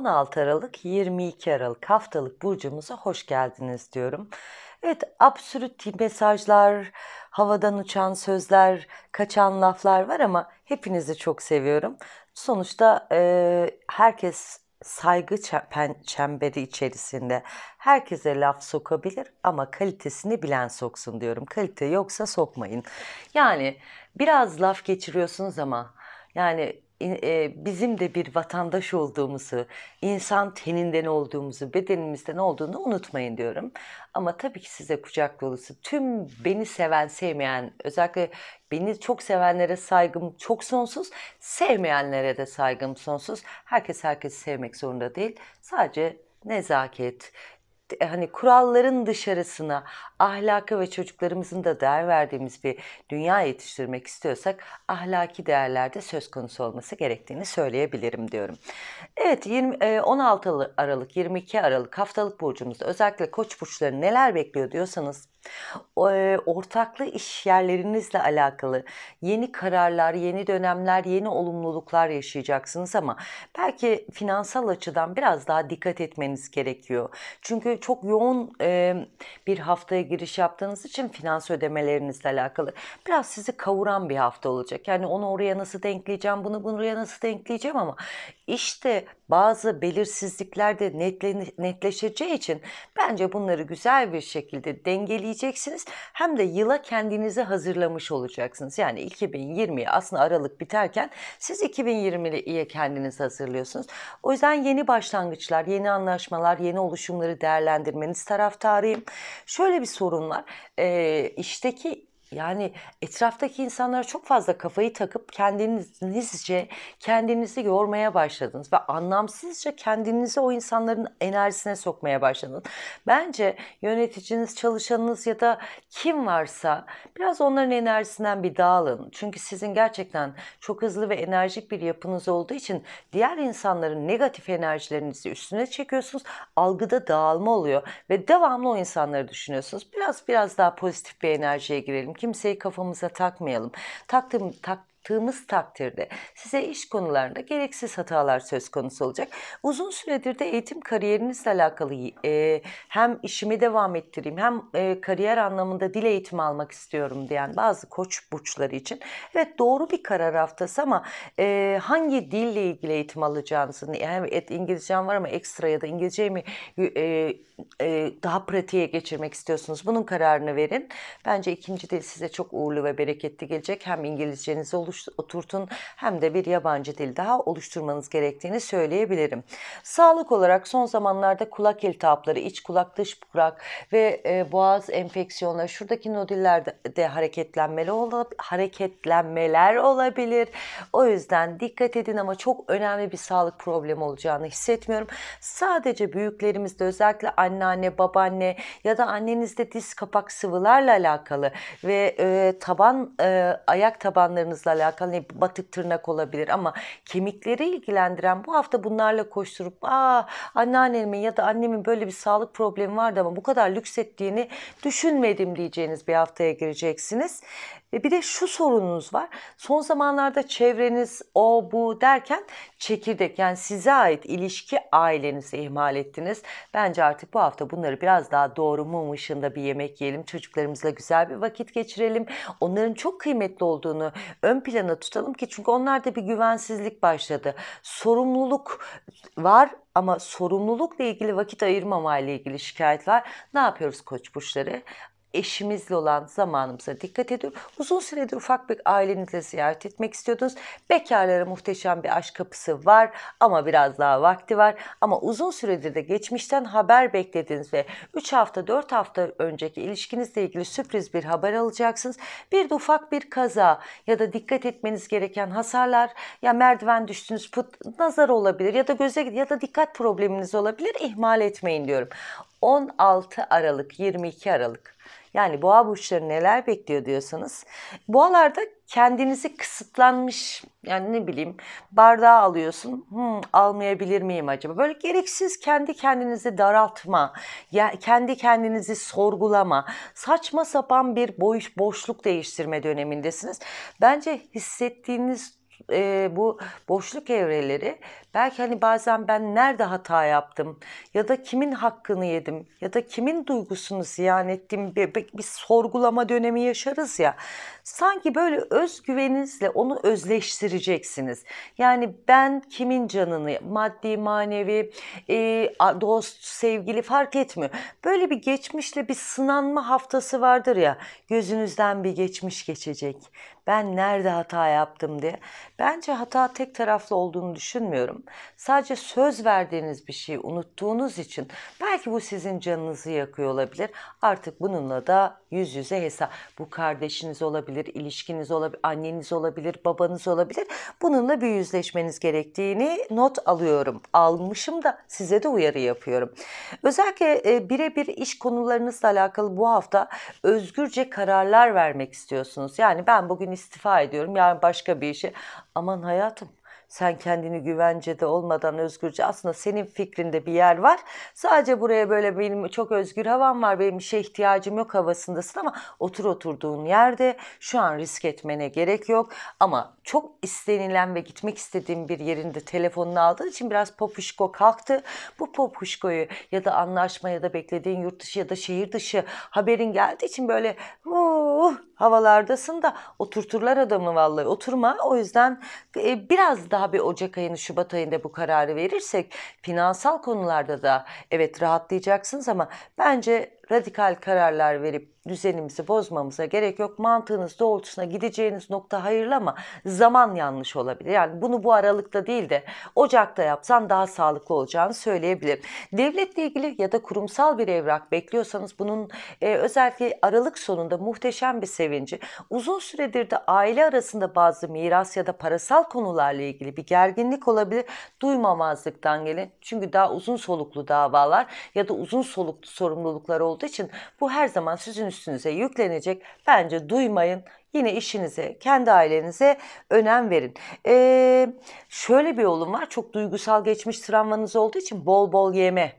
16 Aralık 22 Aralık haftalık burcumuza hoş geldiniz diyorum. Evet absürt mesajlar, havadan uçan sözler, kaçan laflar var ama hepinizi çok seviyorum. Sonuçta e, herkes saygı çemberi içerisinde herkese laf sokabilir ama kalitesini bilen soksun diyorum. Kalite yoksa sokmayın. Yani biraz laf geçiriyorsunuz ama yani e, bizim de bir vatandaş olduğumuzu, insan teninden olduğumuzu, bedenimizden olduğunu unutmayın diyorum. Ama tabii ki size kucak dolusu tüm beni seven, sevmeyen, özellikle beni çok sevenlere saygım çok sonsuz, sevmeyenlere de saygım sonsuz. Herkes herkesi sevmek zorunda değil. Sadece nezaket, hani kuralların dışarısına ahlaka ve çocuklarımızın da değer verdiğimiz bir dünya yetiştirmek istiyorsak ahlaki değerlerde söz konusu olması gerektiğini söyleyebilirim diyorum. Evet 20, 16 e, Aralık 22 Aralık haftalık burcumuzda özellikle koç burçları neler bekliyor diyorsanız e, ortaklı iş yerlerinizle alakalı yeni kararlar, yeni dönemler, yeni olumluluklar yaşayacaksınız ama belki finansal açıdan biraz daha dikkat etmeniz gerekiyor. Çünkü çok yoğun e, bir haftaya giriş yaptığınız için finans ödemelerinizle alakalı biraz sizi kavuran bir hafta olacak. Yani onu oraya nasıl denkleyeceğim, bunu bunu oraya nasıl denkleyeceğim ama işte bazı belirsizlikler de netle, netleşeceği için bence bunları güzel bir şekilde dengeleyeceksiniz. Hem de yıla kendinizi hazırlamış olacaksınız. Yani 2020'ye aslında Aralık biterken siz 2020'ye kendinizi hazırlıyorsunuz. O yüzden yeni başlangıçlar, yeni anlaşmalar, yeni oluşumları değerlendirmeniz taraftarıyım. Şöyle bir sorun var. E, işteki yani etraftaki insanlara çok fazla kafayı takıp kendinizce kendinizi yormaya başladınız ve anlamsızca kendinizi o insanların enerjisine sokmaya başladınız. Bence yöneticiniz, çalışanınız ya da kim varsa biraz onların enerjisinden bir dağılın. Çünkü sizin gerçekten çok hızlı ve enerjik bir yapınız olduğu için diğer insanların negatif enerjilerinizi üstüne çekiyorsunuz. Algıda dağılma oluyor ve devamlı o insanları düşünüyorsunuz. Biraz biraz daha pozitif bir enerjiye girelim Kimseyi kafamıza takmayalım. Taktım, tak, yaptığımız takdirde size iş konularında gereksiz hatalar söz konusu olacak. Uzun süredir de eğitim kariyerinizle alakalı e, hem işimi devam ettireyim hem e, kariyer anlamında dil eğitimi almak istiyorum diyen bazı koç burçları için evet doğru bir karar haftası ama e, hangi dille ilgili eğitim alacağınızı yani et, İngilizcem var ama ekstra ya da İngilizceyi mi e, e, daha pratiğe geçirmek istiyorsunuz bunun kararını verin. Bence ikinci dil size çok uğurlu ve bereketli gelecek. Hem İngilizcenizi oluş oturtun hem de bir yabancı dil daha oluşturmanız gerektiğini söyleyebilirim. Sağlık olarak son zamanlarda kulak iltihapları, iç kulak dış kulak ve e, boğaz enfeksiyonları şuradaki nodillerde de hareketlenmeli olab hareketlenmeler olabilir. O yüzden dikkat edin ama çok önemli bir sağlık problemi olacağını hissetmiyorum. Sadece büyüklerimizde özellikle anneanne, babaanne ya da annenizde diz kapak sıvılarla alakalı ve e, taban e, ayak tabanlarınızla alakalı alakalı batık tırnak olabilir ama kemikleri ilgilendiren bu hafta bunlarla koşturup aa anneannemin ya da annemin böyle bir sağlık problemi vardı ama bu kadar lüks ettiğini düşünmedim diyeceğiniz bir haftaya gireceksiniz. E bir de şu sorununuz var. Son zamanlarda çevreniz o bu derken çekirdek yani size ait ilişki ailenizi ihmal ettiniz. Bence artık bu hafta bunları biraz daha doğru mum ışığında bir yemek yiyelim. Çocuklarımızla güzel bir vakit geçirelim. Onların çok kıymetli olduğunu ön plana tutalım ki çünkü onlarda bir güvensizlik başladı. Sorumluluk var ama sorumlulukla ilgili vakit ayırmamayla ilgili şikayet var. Ne yapıyoruz koç burçları? eşimizle olan zamanımıza dikkat ediyorum. Uzun süredir ufak bir ailenizle ziyaret etmek istiyordunuz. Bekarlara muhteşem bir aşk kapısı var ama biraz daha vakti var. Ama uzun süredir de geçmişten haber beklediniz ve 3 hafta 4 hafta önceki ilişkinizle ilgili sürpriz bir haber alacaksınız. Bir de ufak bir kaza ya da dikkat etmeniz gereken hasarlar ya merdiven düştünüz put, nazar olabilir ya da göze ya da dikkat probleminiz olabilir ihmal etmeyin diyorum. 16 Aralık 22 Aralık yani boğa burçları neler bekliyor diyorsanız boğalarda kendinizi kısıtlanmış yani ne bileyim bardağı alıyorsun hmm, almayabilir miyim acaba böyle gereksiz kendi kendinizi daraltma ya kendi kendinizi sorgulama saçma sapan bir boş boşluk değiştirme dönemindesiniz bence hissettiğiniz e, bu boşluk evreleri Belki hani bazen ben nerede hata yaptım ya da kimin hakkını yedim ya da kimin duygusunu ziyan ettim bir, bir, bir sorgulama dönemi yaşarız ya. Sanki böyle özgüveninizle onu özleştireceksiniz. Yani ben kimin canını maddi manevi e, dost sevgili fark etmiyor. Böyle bir geçmişle bir sınanma haftası vardır ya gözünüzden bir geçmiş geçecek ben nerede hata yaptım diye. Bence hata tek taraflı olduğunu düşünmüyorum. Sadece söz verdiğiniz bir şeyi unuttuğunuz için belki bu sizin canınızı yakıyor olabilir. Artık bununla da yüz yüze hesap. Bu kardeşiniz olabilir, ilişkiniz olabilir, anneniz olabilir, babanız olabilir. Bununla bir yüzleşmeniz gerektiğini not alıyorum. Almışım da size de uyarı yapıyorum. Özellikle e, birebir iş konularınızla alakalı bu hafta özgürce kararlar vermek istiyorsunuz. Yani ben bugün istifa ediyorum, yani başka bir işe. Aman hayatım sen kendini güvencede olmadan özgürce aslında senin fikrinde bir yer var. Sadece buraya böyle benim çok özgür havam var benim işe ihtiyacım yok havasındasın ama otur oturduğun yerde şu an risk etmene gerek yok. Ama çok istenilen ve gitmek istediğim bir yerinde telefonunu aldığın için biraz popuşko kalktı. Bu popuşkoyu ya da anlaşma ya da beklediğin yurt dışı ya da şehir dışı haberin geldiği için böyle uh, havalardasın da oturturlar adamı vallahi oturma. O yüzden e, biraz daha bir Ocak ayını Şubat ayında bu kararı verirsek finansal konularda da evet rahatlayacaksınız ama bence radikal kararlar verip düzenimizi bozmamıza gerek yok. Mantığınız doğrultusuna gideceğiniz nokta hayırlı ama zaman yanlış olabilir. Yani bunu bu aralıkta değil de Ocak'ta yapsan daha sağlıklı olacağını söyleyebilirim. Devletle ilgili ya da kurumsal bir evrak bekliyorsanız bunun e, özellikle Aralık sonunda muhteşem bir sevinci. Uzun süredir de aile arasında bazı miras ya da parasal konularla ilgili bir gerginlik olabilir. Duymamazlıktan gelin. Çünkü daha uzun soluklu davalar ya da uzun soluklu sorumluluklar olduğu olduğu için bu her zaman sizin üstünüze yüklenecek. Bence duymayın. Yine işinize, kendi ailenize önem verin. Ee, şöyle bir yolum var. Çok duygusal geçmiş travmanız olduğu için bol bol yeme.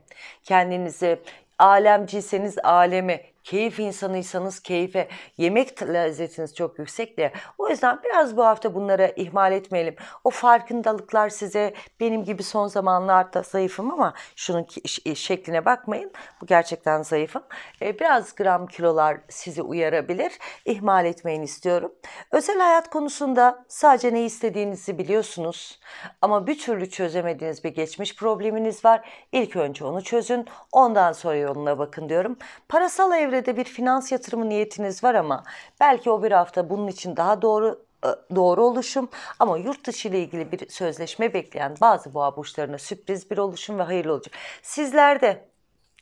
Kendinizi alemciyseniz alemi, keyif insanıysanız keyfe, yemek lezzetiniz çok yüksek diye. o yüzden biraz bu hafta bunları ihmal etmeyelim. O farkındalıklar size benim gibi son zamanlarda zayıfım ama şunun e, şekline bakmayın. Bu gerçekten zayıfım. E, biraz gram kilolar sizi uyarabilir. İhmal etmeyin istiyorum. Özel hayat konusunda sadece ne istediğinizi biliyorsunuz ama bir türlü çözemediğiniz bir geçmiş probleminiz var. İlk önce onu çözün. Ondan sonra yoluna bakın diyorum. Parasal evre sürede bir finans yatırımı niyetiniz var ama belki o bir hafta bunun için daha doğru e, doğru oluşum ama yurt dışı ile ilgili bir sözleşme bekleyen bazı boğa burçlarına sürpriz bir oluşum ve hayırlı olacak. Sizlerde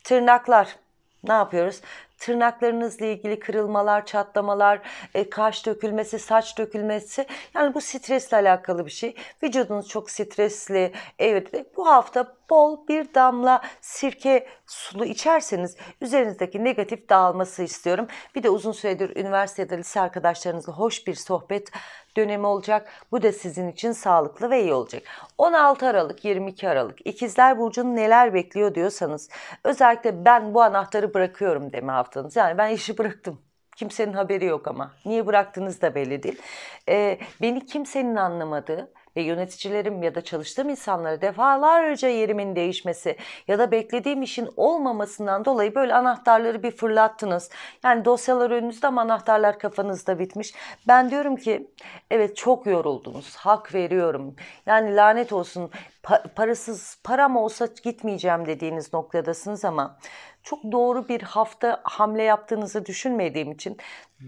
tırnaklar ne yapıyoruz? tırnaklarınızla ilgili kırılmalar, çatlamalar, e, kaş dökülmesi, saç dökülmesi yani bu stresle alakalı bir şey. Vücudunuz çok stresli. Evet e, bu hafta bol bir damla sirke sulu içerseniz üzerinizdeki negatif dağılması istiyorum. Bir de uzun süredir üniversitede lise arkadaşlarınızla hoş bir sohbet dönemi olacak. Bu da sizin için sağlıklı ve iyi olacak. 16 Aralık 22 Aralık İkizler Burcu'nu neler bekliyor diyorsanız özellikle ben bu anahtarı bırakıyorum deme haftanız. Yani ben işi bıraktım. Kimsenin haberi yok ama. Niye bıraktınız da belli değil. Ee, beni kimsenin anlamadığı ve yöneticilerim ya da çalıştığım insanlara defalarca yerimin değişmesi ya da beklediğim işin olmamasından dolayı böyle anahtarları bir fırlattınız. Yani dosyalar önünüzde ama anahtarlar kafanızda bitmiş. Ben diyorum ki evet çok yoruldunuz. Hak veriyorum. Yani lanet olsun pa parasız param olsa gitmeyeceğim dediğiniz noktadasınız ama çok doğru bir hafta hamle yaptığınızı düşünmediğim için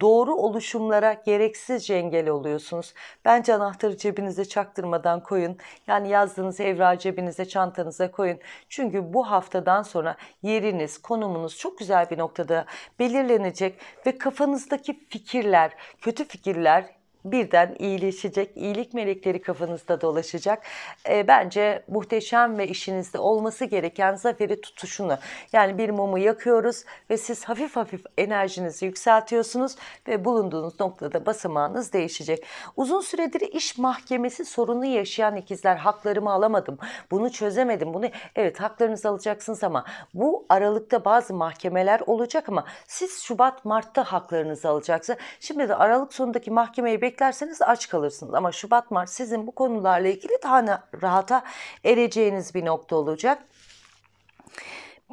doğru oluşumlara gereksizce engel oluyorsunuz. Bence anahtarı cebinize çaktırmadan koyun. Yani yazdığınız evrağı cebinize, çantanıza koyun. Çünkü bu haftadan sonra yeriniz, konumunuz çok güzel bir noktada belirlenecek ve kafanızdaki fikirler, kötü fikirler, birden iyileşecek, iyilik melekleri kafanızda dolaşacak. E, bence muhteşem ve işinizde olması gereken zaferi tutuşunu. Yani bir mumu yakıyoruz ve siz hafif hafif enerjinizi yükseltiyorsunuz ve bulunduğunuz noktada basamağınız değişecek. Uzun süredir iş mahkemesi sorunu yaşayan ikizler haklarımı alamadım, bunu çözemedim, bunu evet haklarınızı alacaksınız ama bu aralıkta bazı mahkemeler olacak ama siz Şubat Mart'ta haklarınızı alacaksınız. Şimdi de aralık sonundaki mahkemeyi bek beklerseniz aç kalırsınız. Ama Şubat Mart sizin bu konularla ilgili daha rahata ereceğiniz bir nokta olacak.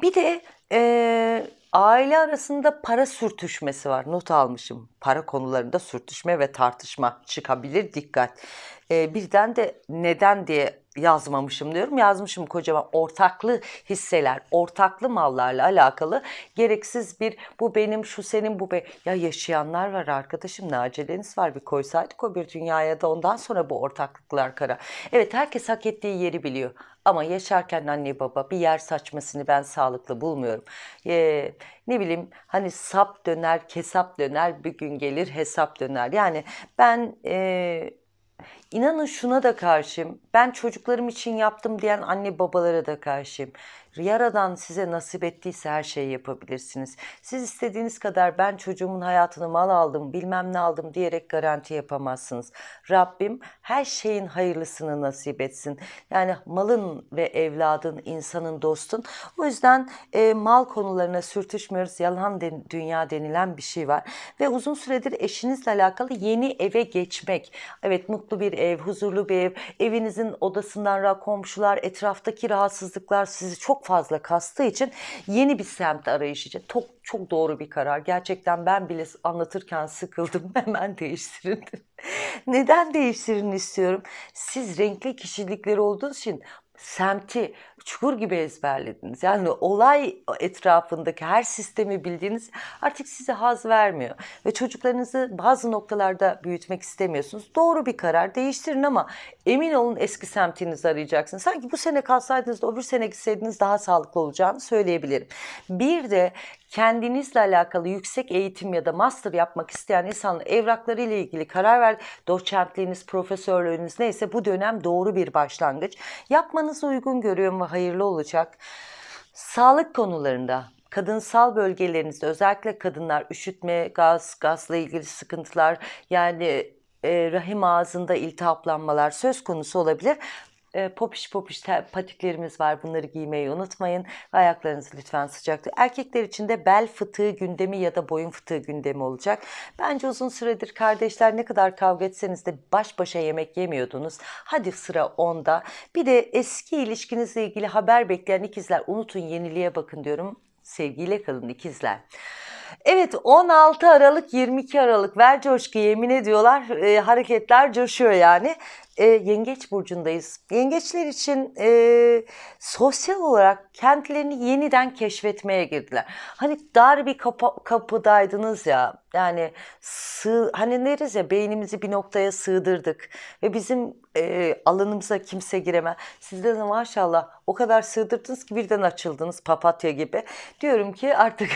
Bir de e, aile arasında para sürtüşmesi var. Not almışım. Para konularında sürtüşme ve tartışma çıkabilir. Dikkat. E, birden de neden diye yazmamışım diyorum. Yazmışım kocaman ortaklı hisseler, ortaklı mallarla alakalı gereksiz bir bu benim, şu senin, bu be. Ya yaşayanlar var arkadaşım ne aceleniz var bir koysaydık o bir dünyaya da ondan sonra bu ortaklıklar kara. Evet herkes hak ettiği yeri biliyor. Ama yaşarken anne baba bir yer saçmasını ben sağlıklı bulmuyorum. Ee, ne bileyim hani sap döner, kesap döner, bir gün gelir hesap döner. Yani ben... Ee, İnanın şuna da karşıyım. Ben çocuklarım için yaptım diyen anne babalara da karşıyım. Yaradan size nasip ettiyse her şeyi yapabilirsiniz. Siz istediğiniz kadar ben çocuğumun hayatını mal aldım, bilmem ne aldım diyerek garanti yapamazsınız. Rabbim her şeyin hayırlısını nasip etsin. Yani malın ve evladın, insanın, dostun. O yüzden e, mal konularına sürtüşmüyoruz. Yalan de, dünya denilen bir şey var. Ve uzun süredir eşinizle alakalı yeni eve geçmek. Evet mutlu bir ev, huzurlu bir ev, evinizin odasından komşular, etraftaki rahatsızlıklar sizi çok fazla kastığı için yeni bir semt arayışı için çok, çok doğru bir karar. Gerçekten ben bile anlatırken sıkıldım hemen değiştirin. Neden değiştirin istiyorum? Siz renkli kişilikleri olduğunuz için semti çukur gibi ezberlediniz. Yani olay etrafındaki her sistemi bildiğiniz artık size haz vermiyor. Ve çocuklarınızı bazı noktalarda büyütmek istemiyorsunuz. Doğru bir karar değiştirin ama emin olun eski semtinizi arayacaksınız. Sanki bu sene kalsaydınız da öbür sene gitseydiniz daha sağlıklı olacağını söyleyebilirim. Bir de kendinizle alakalı yüksek eğitim ya da master yapmak isteyen insanın evrakları ile ilgili karar ver. Doçentliğiniz, profesörlüğünüz neyse bu dönem doğru bir başlangıç. Yapmanızı uygun görüyorum ve hayırlı olacak. Sağlık konularında kadınsal bölgelerinizde özellikle kadınlar üşütme, gaz, gazla ilgili sıkıntılar yani e, rahim ağzında iltihaplanmalar söz konusu olabilir e, popiş popiş patiklerimiz var. Bunları giymeyi unutmayın. Ve ayaklarınızı lütfen sıcak tutun. Erkekler için de bel fıtığı gündemi ya da boyun fıtığı gündemi olacak. Bence uzun süredir kardeşler ne kadar kavga etseniz de baş başa yemek yemiyordunuz. Hadi sıra onda. Bir de eski ilişkinizle ilgili haber bekleyen ikizler unutun yeniliğe bakın diyorum. Sevgiyle kalın ikizler. Evet 16 Aralık 22 Aralık ver coşku yemin ediyorlar e, hareketler coşuyor yani e, Yengeç Burcu'ndayız. Yengeçler için e, sosyal olarak kentlerini yeniden keşfetmeye girdiler. Hani dar bir kapı, kapıdaydınız ya yani sığ, hani deriz ya beynimizi bir noktaya sığdırdık ve bizim e, alanımıza kimse gireme. Sizde de maşallah o kadar sığdırdınız ki birden açıldınız papatya gibi. Diyorum ki artık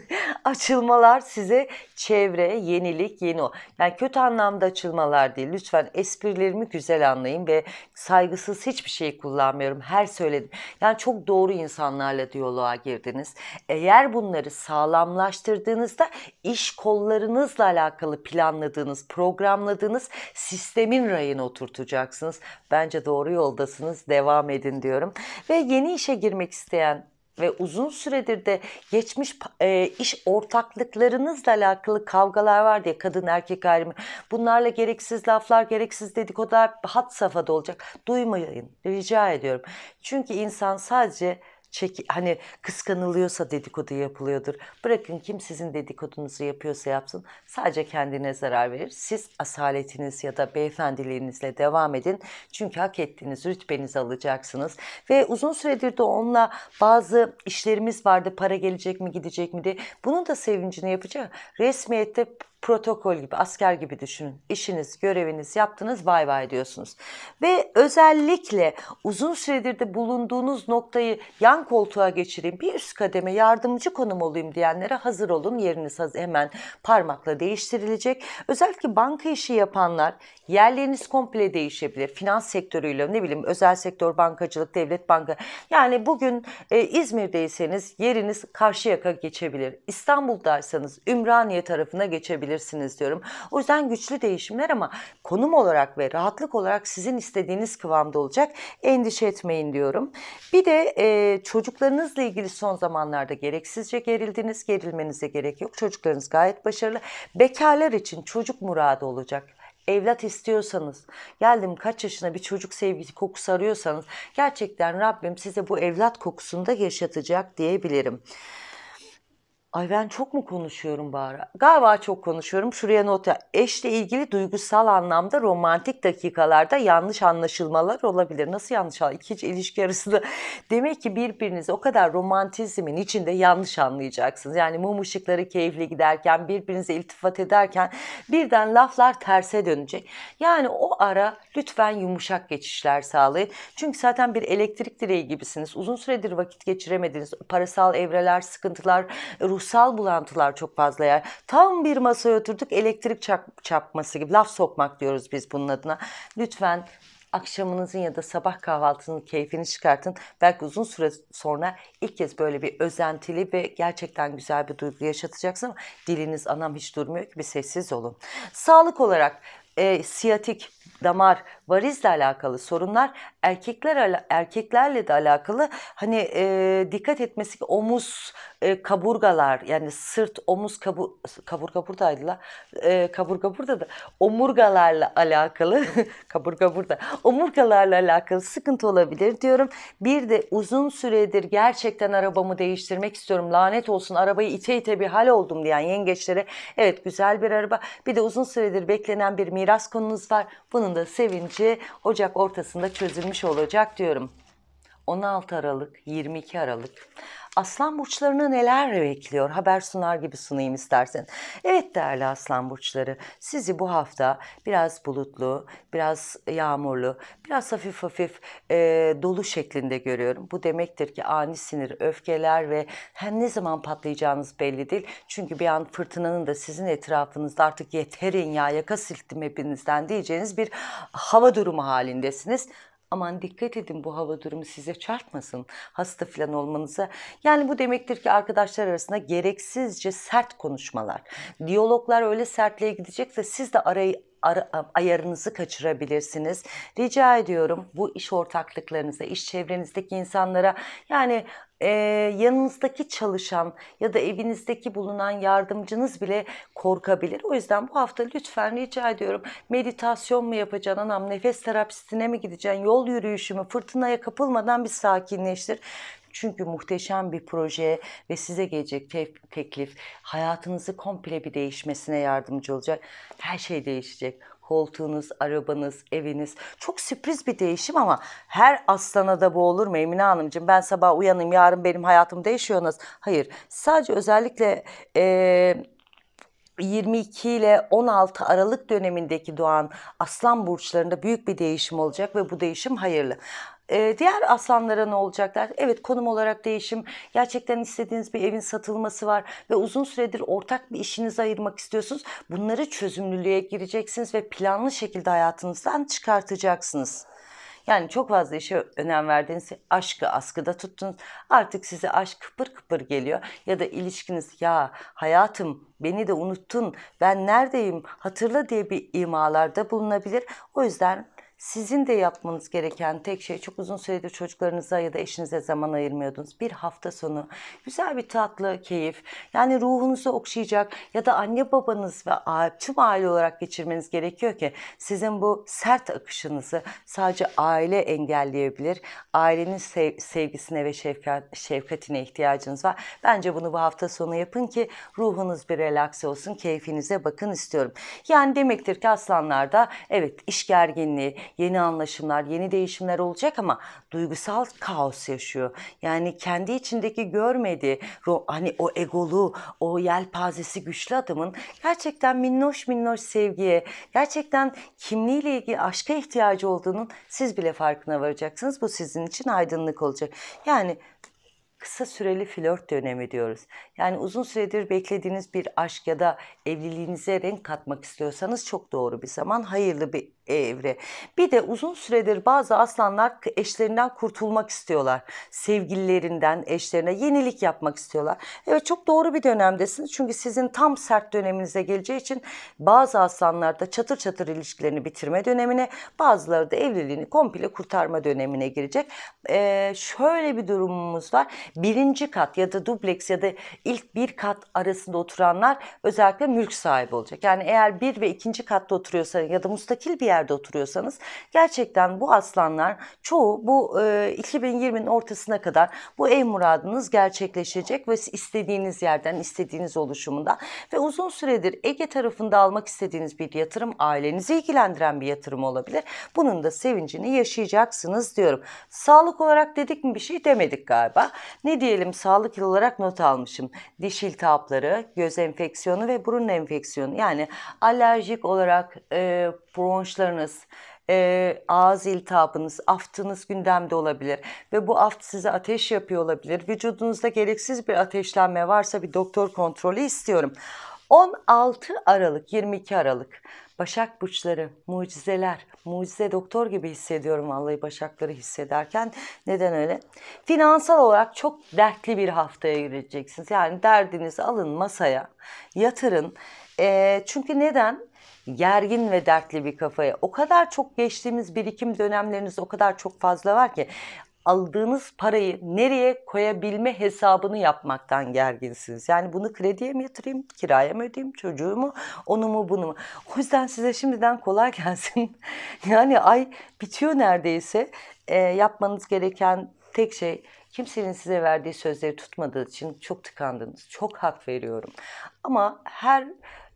açılmalar size çevre, yenilik, yeni o. Yani kötü anlamda açılmalar değil. Lütfen esprilerimi güzel güzel anlayın ve saygısız hiçbir şey kullanmıyorum. Her söyledim. Yani çok doğru insanlarla diyaloğa girdiniz. Eğer bunları sağlamlaştırdığınızda iş kollarınızla alakalı planladığınız, programladığınız sistemin rayına oturtacaksınız. Bence doğru yoldasınız. Devam edin diyorum. Ve yeni işe girmek isteyen ve uzun süredir de geçmiş e, iş ortaklıklarınızla alakalı kavgalar var diye kadın erkek ayrımı. Bunlarla gereksiz laflar, gereksiz dedikodular hat safhada olacak. Duymayın rica ediyorum. Çünkü insan sadece çek hani kıskanılıyorsa dedikodu yapılıyordur. Bırakın kim sizin dedikodunuzu yapıyorsa yapsın. Sadece kendine zarar verir. Siz asaletiniz ya da beyefendiliğinizle devam edin. Çünkü hak ettiğiniz rütbenizi alacaksınız. Ve uzun süredir de onunla bazı işlerimiz vardı. Para gelecek mi gidecek mi diye. Bunun da sevincini yapacak. Resmiyette protokol gibi, asker gibi düşünün. İşiniz, göreviniz, yaptınız, bay bay diyorsunuz. Ve özellikle uzun süredir de bulunduğunuz noktayı yan koltuğa geçireyim, bir üst kademe yardımcı konum olayım diyenlere hazır olun. Yeriniz hemen parmakla değiştirilecek. Özellikle banka işi yapanlar yerleriniz komple değişebilir. Finans sektörüyle ne bileyim özel sektör, bankacılık, devlet banka. Yani bugün e, İzmir'deyseniz yeriniz karşı yaka geçebilir. İstanbul'daysanız Ümraniye tarafına geçebilir yapabilirsiniz diyorum. O yüzden güçlü değişimler ama konum olarak ve rahatlık olarak sizin istediğiniz kıvamda olacak. Endişe etmeyin diyorum. Bir de e, çocuklarınızla ilgili son zamanlarda gereksizce gerildiniz. Gerilmenize gerek yok. Çocuklarınız gayet başarılı. Bekarlar için çocuk muradı olacak evlat istiyorsanız, geldim kaç yaşına bir çocuk sevgisi kokusu arıyorsanız gerçekten Rabbim size bu evlat kokusunu da yaşatacak diyebilirim. Ay ben çok mu konuşuyorum Bahar? Galiba çok konuşuyorum. Şuraya not ya. Eşle ilgili duygusal anlamda romantik dakikalarda yanlış anlaşılmalar olabilir. Nasıl yanlış anlaşılmalar? Hiç ilişki arasında. Demek ki birbirinizi o kadar romantizmin içinde yanlış anlayacaksınız. Yani mum ışıkları keyifli giderken, birbirinize iltifat ederken birden laflar terse dönecek. Yani o ara lütfen yumuşak geçişler sağlayın. Çünkü zaten bir elektrik direği gibisiniz. Uzun süredir vakit geçiremediniz. Parasal evreler, sıkıntılar, ruh ruhsal bulantılar çok fazla yer. Tam bir masaya oturduk elektrik çap çarpması gibi laf sokmak diyoruz biz bunun adına. Lütfen akşamınızın ya da sabah kahvaltının keyfini çıkartın. Belki uzun süre sonra ilk kez böyle bir özentili ve gerçekten güzel bir duygu yaşatacaksın diliniz anam hiç durmuyor ki bir sessiz olun. Sağlık olarak e, siyatik, damar, varizle alakalı sorunlar erkekler erkeklerle de alakalı hani e, dikkat etmesi ki omuz e, kaburgalar yani sırt omuz kabu kaburga buradaydı la e, kaburga burada da omurgalarla alakalı kaburga burada omurgalarla alakalı sıkıntı olabilir diyorum. Bir de uzun süredir gerçekten arabamı değiştirmek istiyorum lanet olsun arabayı ite ite bir hal oldum diyen yengeçlere evet güzel bir araba bir de uzun süredir beklenen bir miras konunuz var bunun da sevinci süreci Ocak ortasında çözülmüş olacak diyorum. 16 Aralık, 22 Aralık Aslan burçlarını neler bekliyor? Haber sunar gibi sunayım istersen. Evet değerli aslan burçları sizi bu hafta biraz bulutlu, biraz yağmurlu, biraz hafif hafif e, dolu şeklinde görüyorum. Bu demektir ki ani sinir, öfkeler ve hem ne zaman patlayacağınız belli değil. Çünkü bir an fırtınanın da sizin etrafınızda artık yeterin ya yaka silttim hepinizden diyeceğiniz bir hava durumu halindesiniz aman dikkat edin bu hava durumu size çarpmasın hasta falan olmanıza. Yani bu demektir ki arkadaşlar arasında gereksizce sert konuşmalar. Diyaloglar öyle sertliğe gidecekse siz de arayı ayarınızı kaçırabilirsiniz. Rica ediyorum bu iş ortaklıklarınıza, iş çevrenizdeki insanlara yani e, yanınızdaki çalışan ya da evinizdeki bulunan yardımcınız bile korkabilir. O yüzden bu hafta lütfen rica ediyorum meditasyon mu yapacaksın anam, nefes terapisine mi gideceksin, yol yürüyüşü mü, fırtınaya kapılmadan bir sakinleştir. Çünkü muhteşem bir proje ve size gelecek te- teklif hayatınızı komple bir değişmesine yardımcı olacak. Her şey değişecek koltuğunuz, arabanız, eviniz. Çok sürpriz bir değişim ama her aslana da bu olur mu Emine Hanımcığım? Ben sabah uyanayım yarın benim hayatım değişiyor nasıl? Hayır. Sadece özellikle e, 22 ile 16 Aralık dönemindeki doğan aslan burçlarında büyük bir değişim olacak ve bu değişim hayırlı. E, diğer aslanlara ne olacaklar? Evet konum olarak değişim, gerçekten istediğiniz bir evin satılması var ve uzun süredir ortak bir işinizi ayırmak istiyorsunuz. Bunları çözümlülüğe gireceksiniz ve planlı şekilde hayatınızdan çıkartacaksınız. Yani çok fazla işe önem verdiğiniz aşkı askıda tuttunuz. Artık size aşk kıpır kıpır geliyor. Ya da ilişkiniz ya hayatım beni de unuttun ben neredeyim hatırla diye bir imalarda bulunabilir. O yüzden sizin de yapmanız gereken tek şey çok uzun süredir çocuklarınıza ya da eşinize zaman ayırmıyordunuz. Bir hafta sonu güzel bir tatlı keyif yani ruhunuzu okşayacak ya da anne babanız ve tüm aile olarak geçirmeniz gerekiyor ki sizin bu sert akışınızı sadece aile engelleyebilir. Ailenin sev sevgisine ve şefkat şefkatine ihtiyacınız var. Bence bunu bu hafta sonu yapın ki ruhunuz bir relaks olsun, keyfinize bakın istiyorum. Yani demektir ki aslanlarda evet iş gerginliği, yeni anlaşımlar, yeni değişimler olacak ama duygusal kaos yaşıyor. Yani kendi içindeki görmediği hani o egolu, o yelpazesi güçlü adamın gerçekten minnoş minnoş sevgiye, gerçekten kimliğiyle ilgili aşka ihtiyacı olduğunun siz bile farkına varacaksınız. Bu sizin için aydınlık olacak. Yani kısa süreli flört dönemi diyoruz. Yani uzun süredir beklediğiniz bir aşk ya da evliliğinize renk katmak istiyorsanız çok doğru bir zaman, hayırlı bir evre. Bir de uzun süredir bazı aslanlar eşlerinden kurtulmak istiyorlar. Sevgililerinden, eşlerine yenilik yapmak istiyorlar. Evet çok doğru bir dönemdesiniz. Çünkü sizin tam sert döneminize geleceği için bazı aslanlarda çatır çatır ilişkilerini bitirme dönemine, bazıları da evliliğini komple kurtarma dönemine girecek. Ee, şöyle bir durumumuz var. Birinci kat ya da dubleks ya da ilk bir kat arasında oturanlar özellikle mülk sahibi olacak. Yani eğer bir ve ikinci katta oturuyorsanız ya da mustakil bir yer yerde oturuyorsanız gerçekten bu aslanlar çoğu bu e, 2020'nin ortasına kadar bu ev muradınız gerçekleşecek ve istediğiniz yerden istediğiniz oluşumunda ve uzun süredir Ege tarafında almak istediğiniz bir yatırım ailenizi ilgilendiren bir yatırım olabilir. Bunun da sevincini yaşayacaksınız diyorum. Sağlık olarak dedik mi bir şey demedik galiba. Ne diyelim sağlık yıl olarak not almışım. Diş iltihapları, göz enfeksiyonu ve burun enfeksiyonu yani alerjik olarak e, bronşlarınız, e, ağız iltihabınız, aftınız gündemde olabilir ve bu aft size ateş yapıyor olabilir. Vücudunuzda gereksiz bir ateşlenme varsa bir doktor kontrolü istiyorum. 16 Aralık, 22 Aralık. Başak burçları, mucizeler, mucize doktor gibi hissediyorum vallahi başakları hissederken. Neden öyle? Finansal olarak çok dertli bir haftaya gireceksiniz. Yani derdinizi alın masaya, yatırın. E, çünkü neden? gergin ve dertli bir kafaya. O kadar çok geçtiğimiz birikim dönemleriniz o kadar çok fazla var ki aldığınız parayı nereye koyabilme hesabını yapmaktan gerginsiniz. Yani bunu krediye mi yatırayım, kiraya mı ödeyeyim, çocuğumu, onu mu bunu mu? O yüzden size şimdiden kolay gelsin. yani ay bitiyor neredeyse. E, yapmanız gereken tek şey kimsenin size verdiği sözleri tutmadığı için çok tıkandınız. Çok hak veriyorum. Ama her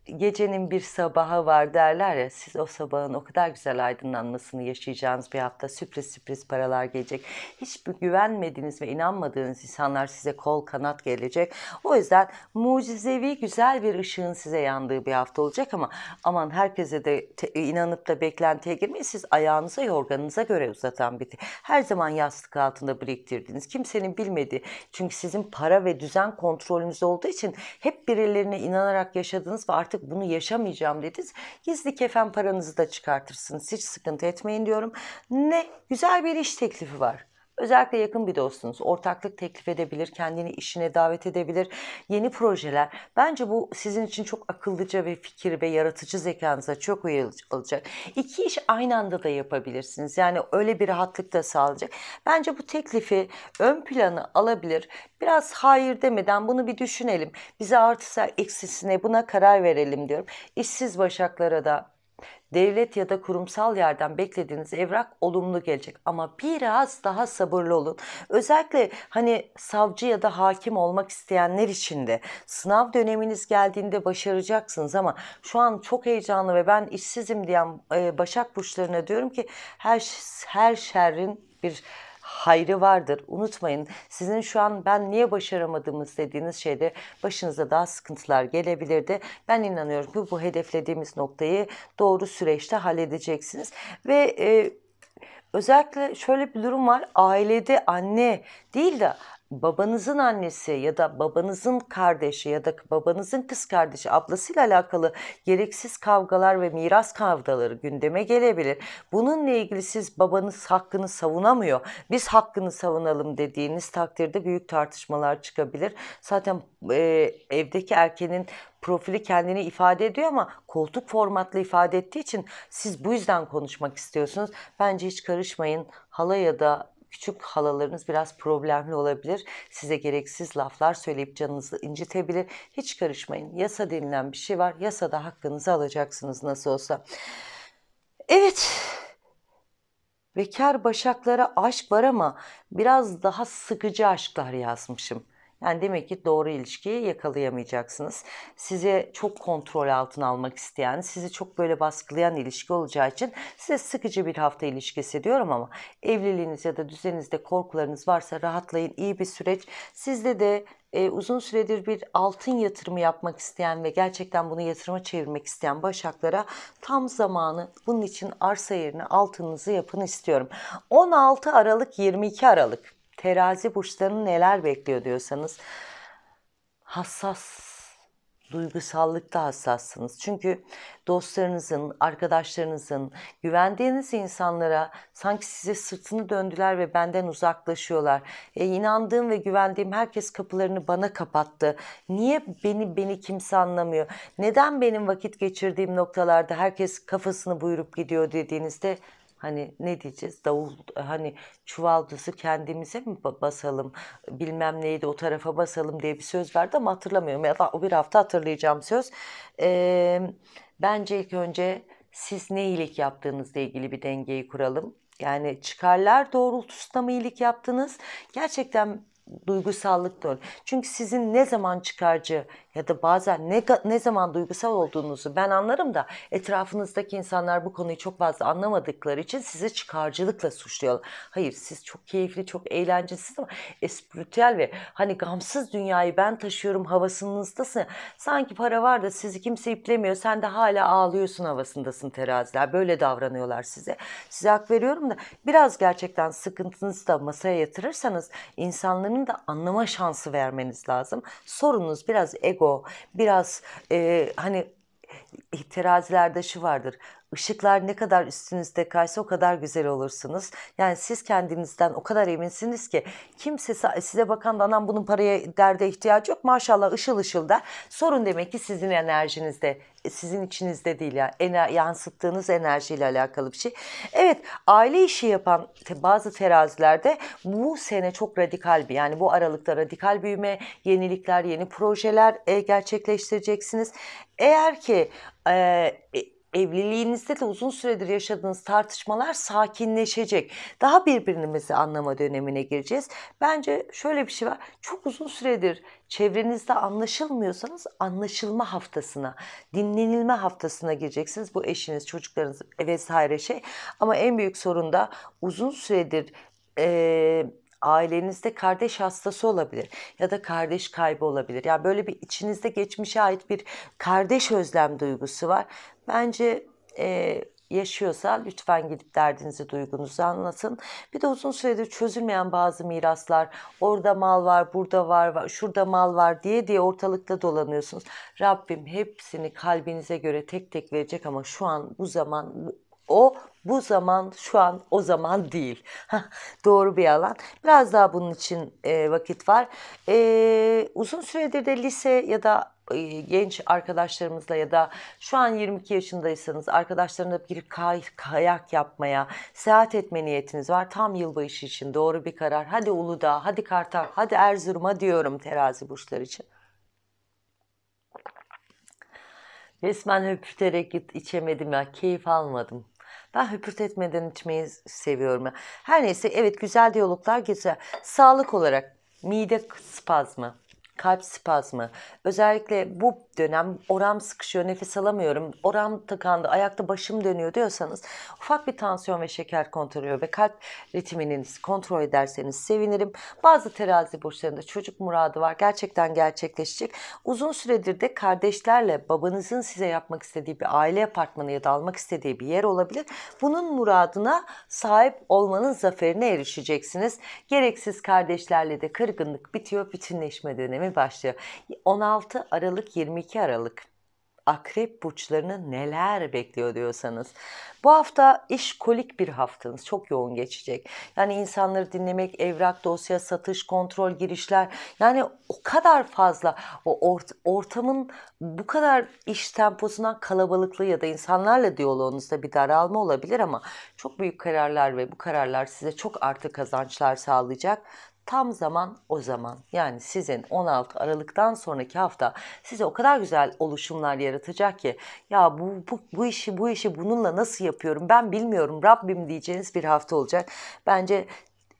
gecenin bir sabahı var derler ya siz o sabahın o kadar güzel aydınlanmasını yaşayacağınız bir hafta sürpriz sürpriz paralar gelecek. Hiç güvenmediğiniz ve inanmadığınız insanlar size kol kanat gelecek. O yüzden mucizevi güzel bir ışığın size yandığı bir hafta olacak ama aman herkese de e, inanıp da beklentiye girmeyin. Siz ayağınıza yorganınıza göre uzatan bir her zaman yastık altında biriktirdiniz. kimsenin bilmediği çünkü sizin para ve düzen kontrolünüz olduğu için hep birilerine inanarak yaşadığınız ve artık artık bunu yaşamayacağım dediniz. Gizli kefen paranızı da çıkartırsınız. Hiç sıkıntı etmeyin diyorum. Ne güzel bir iş teklifi var. Özellikle yakın bir dostunuz ortaklık teklif edebilir, kendini işine davet edebilir, yeni projeler. Bence bu sizin için çok akıllıca ve fikir ve yaratıcı zekanıza çok olacak. İki iş aynı anda da yapabilirsiniz. Yani öyle bir rahatlık da sağlayacak. Bence bu teklifi ön planı alabilir. Biraz hayır demeden bunu bir düşünelim. Bize artısa eksisine buna karar verelim diyorum. İşsiz başaklara da Devlet ya da kurumsal yerden beklediğiniz evrak olumlu gelecek ama biraz daha sabırlı olun. Özellikle hani savcı ya da hakim olmak isteyenler için de sınav döneminiz geldiğinde başaracaksınız ama şu an çok heyecanlı ve ben işsizim diyen e, Başak burçlarına diyorum ki her her şerrin bir hayrı vardır. Unutmayın sizin şu an ben niye başaramadığımız dediğiniz şeyde başınıza daha sıkıntılar gelebilirdi. Ben inanıyorum ki bu hedeflediğimiz noktayı doğru süreçte halledeceksiniz. Ve e, özellikle şöyle bir durum var. Ailede anne değil de babanızın annesi ya da babanızın kardeşi ya da babanızın kız kardeşi ablasıyla alakalı gereksiz kavgalar ve miras kavgaları gündeme gelebilir. Bununla ilgili siz babanız hakkını savunamıyor. Biz hakkını savunalım dediğiniz takdirde büyük tartışmalar çıkabilir. Zaten e, evdeki erkenin profili kendini ifade ediyor ama koltuk formatlı ifade ettiği için siz bu yüzden konuşmak istiyorsunuz. Bence hiç karışmayın. Hala ya da küçük halalarınız biraz problemli olabilir. Size gereksiz laflar söyleyip canınızı incitebilir. Hiç karışmayın. Yasa denilen bir şey var. Yasada hakkınızı alacaksınız nasıl olsa. Evet. Bekar başaklara aşk var ama biraz daha sıkıcı aşklar yazmışım. Yani demek ki doğru ilişkiyi yakalayamayacaksınız. Size çok kontrol altına almak isteyen, sizi çok böyle baskılayan ilişki olacağı için size sıkıcı bir hafta ilişkisi diyorum ama evliliğiniz ya da düzeninizde korkularınız varsa rahatlayın. İyi bir süreç. Sizde de e, uzun süredir bir altın yatırımı yapmak isteyen ve gerçekten bunu yatırıma çevirmek isteyen başaklara tam zamanı bunun için arsa yerine altınınızı yapın istiyorum. 16 Aralık 22 Aralık terazi burçlarını neler bekliyor diyorsanız hassas duygusallıkta hassassınız. Çünkü dostlarınızın, arkadaşlarınızın, güvendiğiniz insanlara sanki size sırtını döndüler ve benden uzaklaşıyorlar. E, inandığım ve güvendiğim herkes kapılarını bana kapattı. Niye beni beni kimse anlamıyor? Neden benim vakit geçirdiğim noktalarda herkes kafasını buyurup gidiyor dediğinizde Hani ne diyeceğiz? Davul hani çuvaldızı kendimize mi basalım? Bilmem neydi o tarafa basalım diye bir söz verdi ama hatırlamıyorum. Ya da o bir hafta hatırlayacağım söz. Ee, bence ilk önce siz ne iyilik yaptığınızla ilgili bir dengeyi kuralım. Yani çıkarlar doğrultusunda mı iyilik yaptınız? Gerçekten duygusallık duygusallıktır. Çünkü sizin ne zaman çıkarcı ya da bazen ne, ne zaman duygusal olduğunuzu ben anlarım da etrafınızdaki insanlar bu konuyu çok fazla anlamadıkları için sizi çıkarcılıkla suçluyorlar. Hayır siz çok keyifli, çok eğlencelisiniz ama espritüel ve hani gamsız dünyayı ben taşıyorum havasınızdasın. Sanki para var da sizi kimse iplemiyor. Sen de hala ağlıyorsun havasındasın teraziler. Böyle davranıyorlar size. Size hak veriyorum da biraz gerçekten sıkıntınızı da masaya yatırırsanız insanların insanların da anlama şansı vermeniz lazım. Sorunuz biraz ego, biraz e, hani terazilerde şu vardır. Işıklar ne kadar üstünüzde kaysa o kadar güzel olursunuz. Yani siz kendinizden o kadar eminsiniz ki kimse size bakan da anam bunun paraya derde ihtiyacı yok maşallah ışıl ışıl da Sorun demek ki sizin enerjinizde e, sizin içinizde değil ya yani, ener, yansıttığınız enerjiyle alakalı bir şey. Evet aile işi yapan bazı terazilerde bu sene çok radikal bir yani bu aralıkta radikal büyüme, yenilikler, yeni projeler e, gerçekleştireceksiniz. Eğer ki e, e evliliğinizde de uzun süredir yaşadığınız tartışmalar sakinleşecek. Daha birbirimizi anlama dönemine gireceğiz. Bence şöyle bir şey var. Çok uzun süredir çevrenizde anlaşılmıyorsanız anlaşılma haftasına, dinlenilme haftasına gireceksiniz. Bu eşiniz, çocuklarınız vesaire şey. Ama en büyük sorun da uzun süredir eee ailenizde kardeş hastası olabilir ya da kardeş kaybı olabilir. Yani böyle bir içinizde geçmişe ait bir kardeş özlem duygusu var Bence e, yaşıyorsa lütfen gidip derdinizi, duygunuzu anlatın. Bir de uzun süredir çözülmeyen bazı miraslar, orada mal var, burada var, şurada mal var diye diye ortalıkta dolanıyorsunuz. Rabbim hepsini kalbinize göre tek tek verecek ama şu an bu zaman o bu zaman şu an o zaman değil. Doğru bir alan. Biraz daha bunun için e, vakit var. E, uzun süredir de lise ya da e, genç arkadaşlarımızla ya da şu an 22 yaşındaysanız arkadaşlarınızla bir kay, kayak yapmaya, seyahat etme niyetiniz var. Tam yılbaşı için doğru bir karar. Hadi Uludağ, hadi Kartal, hadi Erzurum'a diyorum terazi burçları için. Resmen höpürterek git içemedim ya, keyif almadım. Ben höpürt etmeden içmeyi seviyorum. Her neyse evet güzel diyaloglar güzel. Sağlık olarak mide spazmı, kalp spazmı. Özellikle bu dönem oram sıkışıyor, nefes alamıyorum, oram tıkandı, ayakta başım dönüyor diyorsanız ufak bir tansiyon ve şeker kontrolü ve kalp ritminizi kontrol ederseniz sevinirim. Bazı terazi burçlarında çocuk muradı var. Gerçekten gerçekleşecek. Uzun süredir de kardeşlerle babanızın size yapmak istediği bir aile apartmanı ya da almak istediği bir yer olabilir. Bunun muradına sahip olmanın zaferine erişeceksiniz. Gereksiz kardeşlerle de kırgınlık bitiyor, bütünleşme dönemi gündemi başlıyor. 16 Aralık 22 Aralık akrep burçlarını neler bekliyor diyorsanız. Bu hafta iş kolik bir haftanız. Çok yoğun geçecek. Yani insanları dinlemek, evrak, dosya, satış, kontrol, girişler. Yani o kadar fazla o ort- ortamın bu kadar iş temposundan kalabalıklığı ya da insanlarla diyaloğunuzda bir daralma olabilir ama çok büyük kararlar ve bu kararlar size çok artı kazançlar sağlayacak. Tam zaman o zaman. Yani sizin 16 Aralık'tan sonraki hafta size o kadar güzel oluşumlar yaratacak ki ya bu, bu, bu işi bu işi bununla nasıl yapıyorum ben bilmiyorum Rabbim diyeceğiniz bir hafta olacak. Bence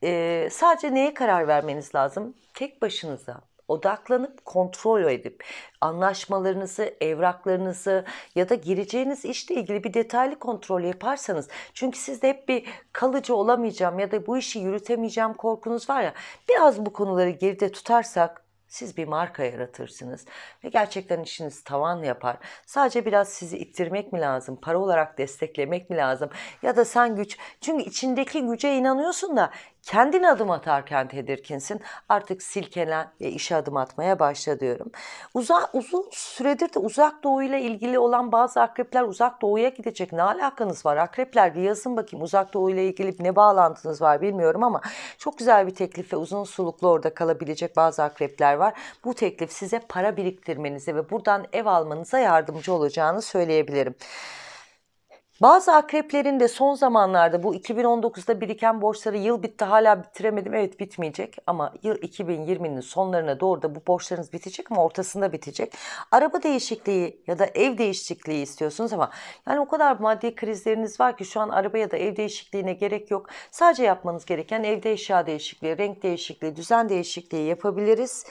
e, sadece neye karar vermeniz lazım? Tek başınıza odaklanıp kontrol edip anlaşmalarınızı, evraklarınızı ya da gireceğiniz işle ilgili bir detaylı kontrol yaparsanız çünkü sizde hep bir kalıcı olamayacağım ya da bu işi yürütemeyeceğim korkunuz var ya biraz bu konuları geride tutarsak siz bir marka yaratırsınız ve gerçekten işiniz tavan yapar. Sadece biraz sizi ittirmek mi lazım? Para olarak desteklemek mi lazım? Ya da sen güç. Çünkü içindeki güce inanıyorsun da kendin adım atarken tedirginsin. Artık silkelen ve işe adım atmaya başla diyorum. Uza, uzun süredir de uzak doğuyla ilgili olan bazı akrepler uzak doğuya gidecek. Ne alakanız var? Akrepler bir yazın bakayım uzak doğuyla ilgili ne bağlantınız var bilmiyorum ama çok güzel bir teklif ve uzun soluklu orada kalabilecek bazı akrepler var. Bu teklif size para biriktirmenize ve buradan ev almanıza yardımcı olacağını söyleyebilirim. Bazı akreplerin de son zamanlarda bu 2019'da biriken borçları yıl bitti hala bitiremedim. Evet bitmeyecek ama yıl 2020'nin sonlarına doğru da bu borçlarınız bitecek ama ortasında bitecek. Araba değişikliği ya da ev değişikliği istiyorsunuz ama yani o kadar maddi krizleriniz var ki şu an araba ya da ev değişikliğine gerek yok. Sadece yapmanız gereken evde eşya değişikliği, renk değişikliği, düzen değişikliği yapabiliriz.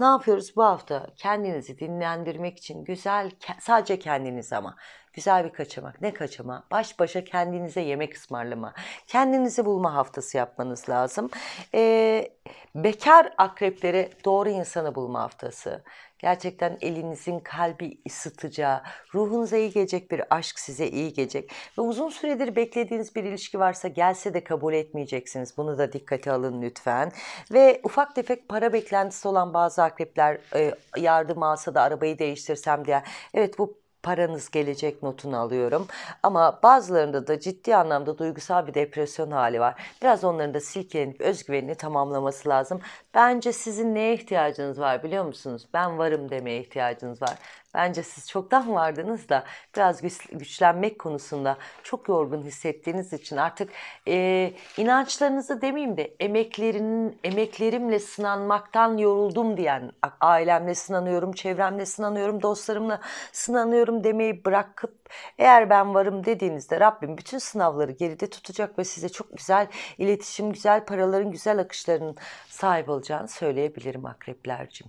Ne yapıyoruz bu hafta? Kendinizi dinlendirmek için güzel, sadece kendiniz ama Güzel bir kaçamak. Ne kaçama? Baş başa kendinize yemek ısmarlama. Kendinizi bulma haftası yapmanız lazım. Ee, bekar akreplere doğru insanı bulma haftası. Gerçekten elinizin kalbi ısıtacağı, ruhunuza iyi gelecek bir aşk size iyi gelecek. Ve uzun süredir beklediğiniz bir ilişki varsa gelse de kabul etmeyeceksiniz. Bunu da dikkate alın lütfen. Ve ufak tefek para beklentisi olan bazı akrepler e, yardım alsa da arabayı değiştirsem diye. Evet bu paranız gelecek notunu alıyorum. Ama bazılarında da ciddi anlamda duygusal bir depresyon hali var. Biraz onların da silkelenip özgüvenini tamamlaması lazım. Bence sizin neye ihtiyacınız var biliyor musunuz? Ben varım demeye ihtiyacınız var. Bence siz çoktan vardınız da biraz güçlenmek konusunda çok yorgun hissettiğiniz için artık e, inançlarınızı demeyeyim de emeklerinin emeklerimle sınanmaktan yoruldum diyen ailemle sınanıyorum, çevremle sınanıyorum, dostlarımla sınanıyorum demeyi bırakıp eğer ben varım dediğinizde Rabbim bütün sınavları geride tutacak ve size çok güzel iletişim, güzel paraların güzel akışlarının sahip olacağını söyleyebilirim akreplercim.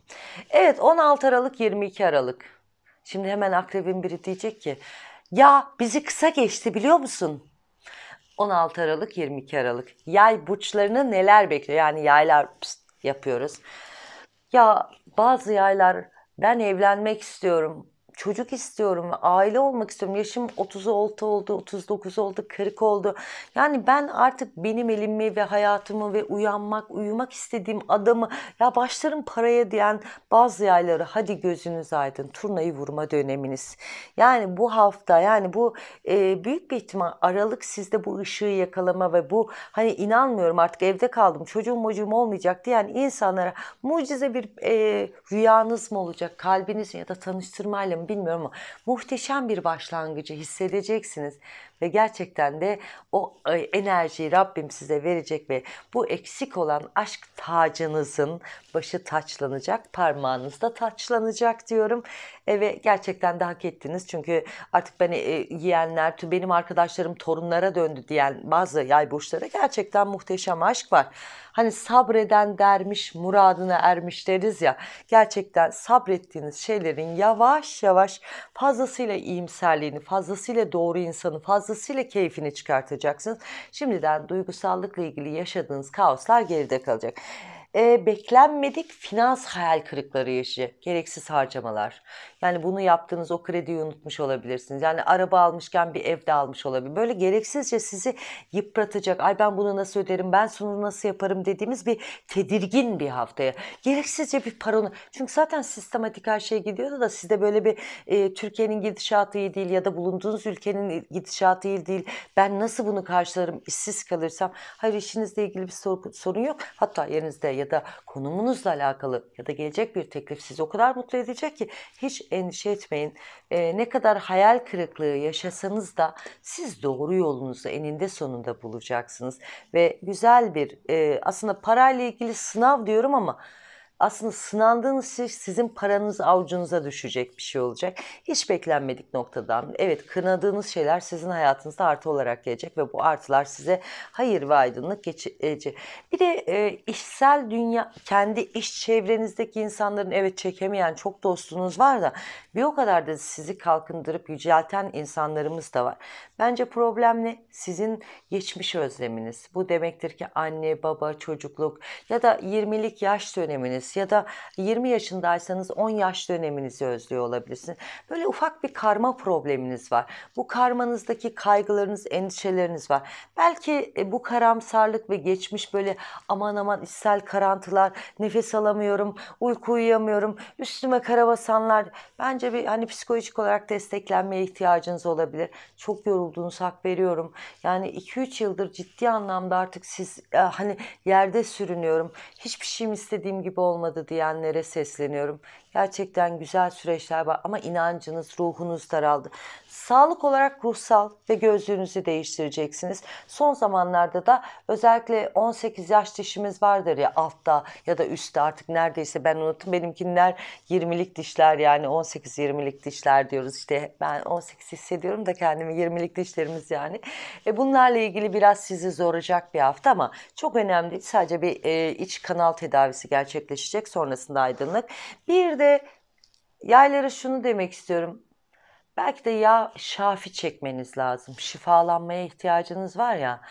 Evet 16 Aralık 22 Aralık. Şimdi hemen akrebin biri diyecek ki ya bizi kısa geçti biliyor musun? 16 Aralık 22 Aralık. Yay burçlarını neler bekliyor? Yani yaylar pst, yapıyoruz. Ya bazı yaylar ben evlenmek istiyorum çocuk istiyorum, aile olmak istiyorum. Yaşım 36 oldu, 39 oldu, 40 oldu. Yani ben artık benim elimi ve hayatımı ve uyanmak, uyumak istediğim adamı ya başlarım paraya diyen bazı yayları hadi gözünüz aydın turnayı vurma döneminiz. Yani bu hafta yani bu e, büyük bir ihtimal Aralık sizde bu ışığı yakalama ve bu hani inanmıyorum artık evde kaldım çocuğum mocuğum olmayacak diyen insanlara mucize bir e, rüyanız mı olacak kalbiniz ya da tanıştırmayla mı bilmiyorum ama muhteşem bir başlangıcı hissedeceksiniz. Ve gerçekten de o e, enerjiyi Rabbim size verecek ve bu eksik olan aşk tacınızın başı taçlanacak, parmağınızda taçlanacak diyorum. E, ve gerçekten de hak ettiniz. Çünkü artık beni e, yiyenler, benim arkadaşlarım torunlara döndü diyen bazı yay burçlara gerçekten muhteşem aşk var. Hani sabreden dermiş, muradına ermiş deriz ya. Gerçekten sabrettiğiniz şeylerin yavaş yavaş fazlasıyla iyimserliğini, fazlasıyla doğru insanı, fazlasıyla fazlasıyla keyfini çıkartacaksınız. Şimdiden duygusallıkla ilgili yaşadığınız kaoslar geride kalacak e, beklenmedik finans hayal kırıkları yaşayacak. Gereksiz harcamalar. Yani bunu yaptığınız o krediyi unutmuş olabilirsiniz. Yani araba almışken bir evde almış olabilir. Böyle gereksizce sizi yıpratacak. Ay ben bunu nasıl öderim, ben şunu nasıl yaparım dediğimiz bir tedirgin bir haftaya. Gereksizce bir paronu. Çünkü zaten sistematik her şey gidiyordu da sizde böyle bir e, Türkiye'nin gidişatı iyi değil ya da bulunduğunuz ülkenin gidişatı iyi değil. Ben nasıl bunu karşılarım işsiz kalırsam? Hayır işinizle ilgili bir sorun yok. Hatta yerinizde ya da konumunuzla alakalı ya da gelecek bir teklif sizi o kadar mutlu edecek ki hiç endişe etmeyin. E, ne kadar hayal kırıklığı yaşasanız da siz doğru yolunuzu eninde sonunda bulacaksınız ve güzel bir e, aslında parayla ilgili sınav diyorum ama aslında sınandığınız şey sizin paranız avucunuza düşecek bir şey olacak. Hiç beklenmedik noktadan. Evet kınadığınız şeyler sizin hayatınızda artı olarak gelecek ve bu artılar size hayır ve aydınlık geçici. Bir de e, işsel dünya, kendi iş çevrenizdeki insanların evet çekemeyen çok dostunuz var da bir o kadar da sizi kalkındırıp yücelten insanlarımız da var. Bence problem ne? Sizin geçmiş özleminiz. Bu demektir ki anne, baba, çocukluk ya da 20'lik yaş döneminiz olabilirsiniz ya da 20 yaşındaysanız 10 yaş döneminizi özlüyor olabilirsiniz. Böyle ufak bir karma probleminiz var. Bu karmanızdaki kaygılarınız, endişeleriniz var. Belki e, bu karamsarlık ve geçmiş böyle aman aman içsel karantılar, nefes alamıyorum, uyku uyuyamıyorum, üstüme karabasanlar. Bence bir hani psikolojik olarak desteklenmeye ihtiyacınız olabilir. Çok yorulduğunuz hak veriyorum. Yani 2-3 yıldır ciddi anlamda artık siz e, hani yerde sürünüyorum. Hiçbir şeyim istediğim gibi olmuyor olmadı diyenlere sesleniyorum. Gerçekten güzel süreçler var ama inancınız, ruhunuz daraldı. Sağlık olarak ruhsal ve gözlüğünüzü değiştireceksiniz. Son zamanlarda da özellikle 18 yaş dişimiz vardır ya altta ya da üstte artık neredeyse ben unuttum. Benimkinler 20'lik dişler yani 18-20'lik dişler diyoruz. işte ben 18 hissediyorum da kendimi 20'lik dişlerimiz yani. E bunlarla ilgili biraz sizi zoracak bir hafta ama çok önemli. Sadece bir e, iç kanal tedavisi gerçekleşecek. Sonrasında aydınlık. Bir de ve yaylara şunu demek istiyorum. Belki de yağ şafi çekmeniz lazım. Şifalanmaya ihtiyacınız var ya.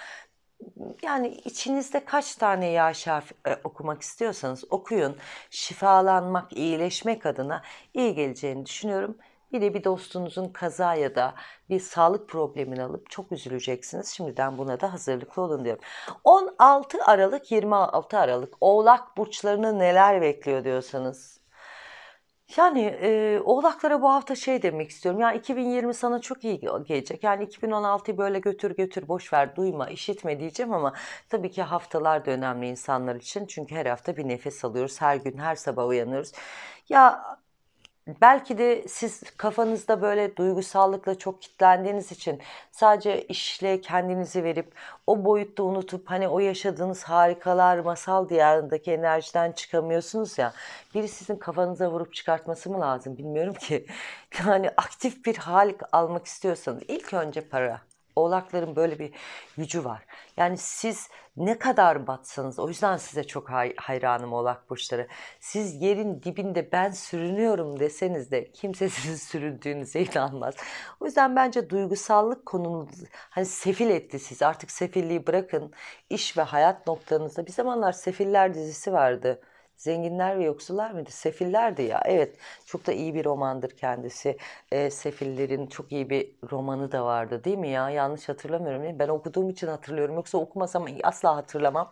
Yani içinizde kaç tane yağ şafi e, okumak istiyorsanız okuyun. Şifalanmak, iyileşmek adına iyi geleceğini düşünüyorum. Bir de bir dostunuzun kaza ya da bir sağlık problemini alıp çok üzüleceksiniz. Şimdiden buna da hazırlıklı olun diyorum. 16 Aralık 26 Aralık Oğlak burçlarını neler bekliyor diyorsanız yani e, oğlaklara bu hafta şey demek istiyorum. Yani 2020 sana çok iyi gelecek. Yani 2016'yı böyle götür götür boş ver duyma işitme diyeceğim ama tabii ki haftalar da önemli insanlar için. Çünkü her hafta bir nefes alıyoruz. Her gün her sabah uyanıyoruz. Ya belki de siz kafanızda böyle duygusallıkla çok kitlendiğiniz için sadece işle kendinizi verip o boyutta unutup hani o yaşadığınız harikalar masal diyarındaki enerjiden çıkamıyorsunuz ya biri sizin kafanıza vurup çıkartması mı lazım bilmiyorum ki yani aktif bir halik almak istiyorsanız ilk önce para Oğlakların böyle bir gücü var. Yani siz ne kadar batsanız o yüzden size çok hay- hayranım oğlak burçları. Siz yerin dibinde ben sürünüyorum deseniz de kimse sizin süründüğünüze inanmaz. O yüzden bence duygusallık konunuz hani sefil etti siz. Artık sefilliği bırakın. İş ve hayat noktanızda bir zamanlar Sefiller dizisi vardı. Zenginler ve Yoksullar mıydı? Sefillerdi ya. Evet çok da iyi bir romandır kendisi. E, Sefillerin çok iyi bir romanı da vardı değil mi ya? Yanlış hatırlamıyorum değil mi? Ben okuduğum için hatırlıyorum. Yoksa okumasam asla hatırlamam.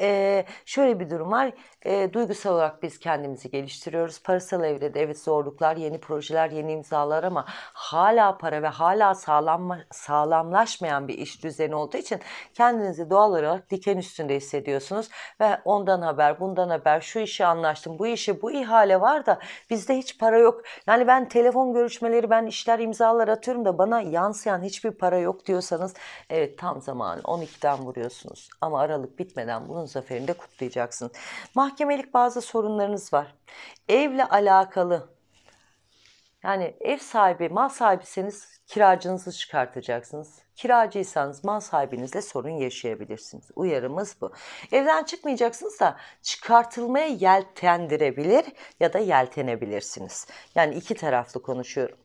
E, şöyle bir durum var. E, duygusal olarak biz kendimizi geliştiriyoruz. Parasal evrede evet zorluklar, yeni projeler, yeni imzalar ama hala para ve hala sağlamma, sağlamlaşmayan bir iş düzeni olduğu için kendinizi doğal olarak diken üstünde hissediyorsunuz ve ondan haber, bundan haber, şu işe anlaştım, bu işe bu ihale var da bizde hiç para yok. Yani ben telefon görüşmeleri, ben işler imzalar atıyorum da bana yansıyan hiçbir para yok diyorsanız evet tam zamanı 12'den vuruyorsunuz. Ama Aralık bitmeden bunun zaferini de kutlayacaksınız. Mahkemelik bazı sorunlarınız var. Evle alakalı yani ev sahibi, mal sahibiseniz kiracınızı çıkartacaksınız. Kiracıysanız mal sahibinizle sorun yaşayabilirsiniz. Uyarımız bu. Evden çıkmayacaksınız da çıkartılmaya yeltendirebilir ya da yeltenebilirsiniz. Yani iki taraflı konuşuyorum.